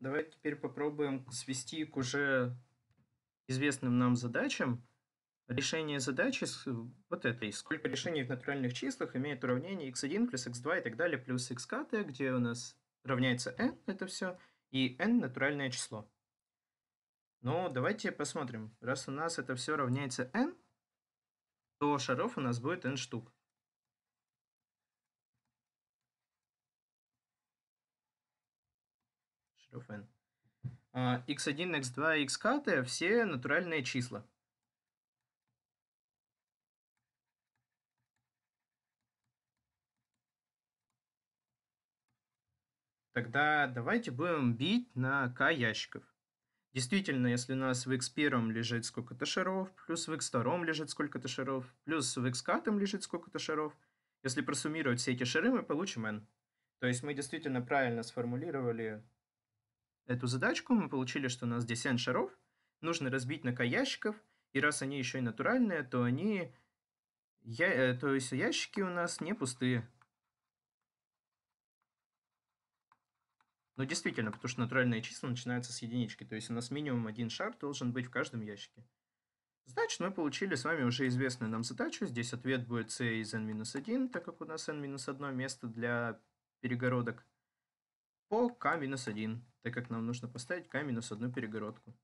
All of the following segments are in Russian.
Давайте теперь попробуем свести к уже известным нам задачам. Решение задачи э, вот этой. Сколько решений в натуральных числах имеет уравнение x1 плюс x2 и так далее плюс xk, где у нас равняется n, это все, и n натуральное число. Ну, давайте посмотрим. Раз у нас это все равняется n, то шаров у нас будет n штук. шаров n. x1, x2, xk все натуральные числа. Тогда давайте будем бить на k ящиков. Действительно, если у нас в x1 лежит сколько-то шаров, плюс в x2 лежит сколько-то шаров, плюс в xk лежит сколько-то шаров, если просуммировать все эти шары, мы получим n. То есть мы действительно правильно сформулировали Эту задачку мы получили, что у нас десять шаров нужно разбить на ящиков, и раз они еще и натуральные, то они... Я... Э, то есть ящики у нас не пустые. Ну, действительно, потому что натуральные числа начинаются с единички. То есть у нас минимум один шар должен быть в каждом ящике. Значит, мы получили с вами уже известную нам задачу. Здесь ответ будет c из n-1, так как у нас n-1 место для перегородок по k-1 так как нам нужно поставить камень на одну перегородку.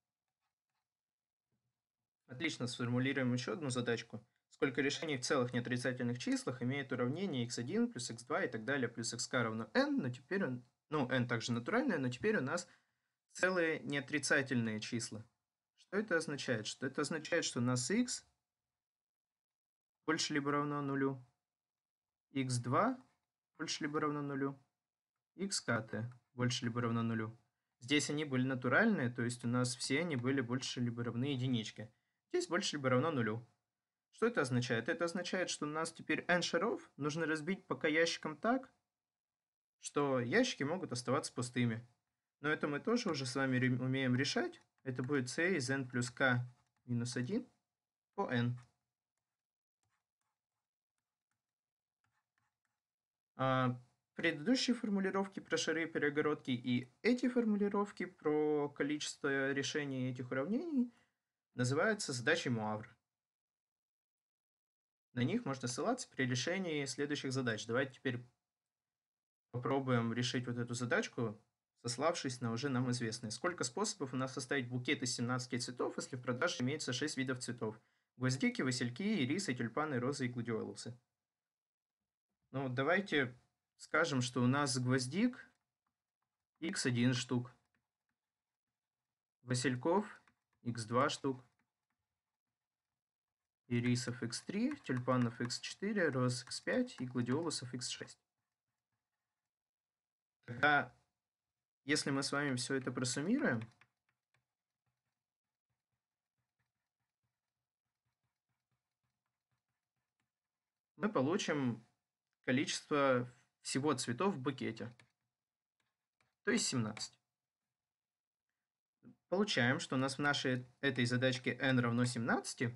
Отлично, сформулируем еще одну задачку. Сколько решений в целых неотрицательных числах имеет уравнение x1 плюс x2 и так далее плюс xk равно n, но теперь он, ну, n также натуральное, но теперь у нас целые неотрицательные числа. Что это означает? Что это означает, что у нас x больше либо равно нулю, x2 больше либо равно нулю, xkt больше либо равно нулю. Здесь они были натуральные, то есть у нас все они были больше либо равны единичке. Здесь больше либо равно нулю. Что это означает? Это означает, что у нас теперь n шаров нужно разбить пока ящикам так, что ящики могут оставаться пустыми. Но это мы тоже уже с вами умеем решать. Это будет c из n плюс k минус 1 по n. А Предыдущие формулировки про шары перегородки и эти формулировки про количество решений этих уравнений называются задачей Муавра. На них можно ссылаться при решении следующих задач. Давайте теперь попробуем решить вот эту задачку, сославшись на уже нам известные. Сколько способов у нас составить букет из 17 цветов, если в продаже имеется 6 видов цветов? Гвоздики, васильки, ирисы, тюльпаны, розы и гладиолусы. Ну, давайте скажем, что у нас гвоздик x1 штук, васильков x2 штук, ирисов x3, тюльпанов x4, роз x5 и гладиолусов x6. Тогда, если мы с вами все это просуммируем, мы получим количество всего цветов в букете, то есть 17. Получаем, что у нас в нашей этой задачке n равно 17, k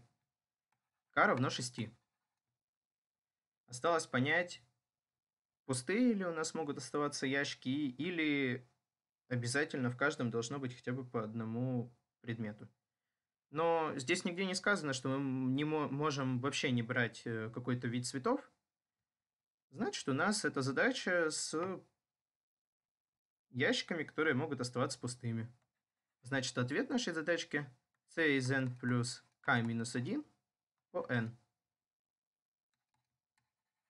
равно 6. Осталось понять, пустые ли у нас могут оставаться ящики, или обязательно в каждом должно быть хотя бы по одному предмету. Но здесь нигде не сказано, что мы не можем вообще не брать э, какой-то вид цветов, Значит, у нас эта задача с ящиками, которые могут оставаться пустыми. Значит, ответ нашей задачки c из n плюс k минус 1 по n.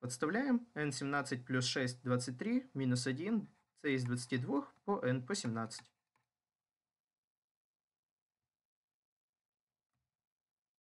Подставляем n17 плюс 6, 23, минус 1, c из 22 по n по 17.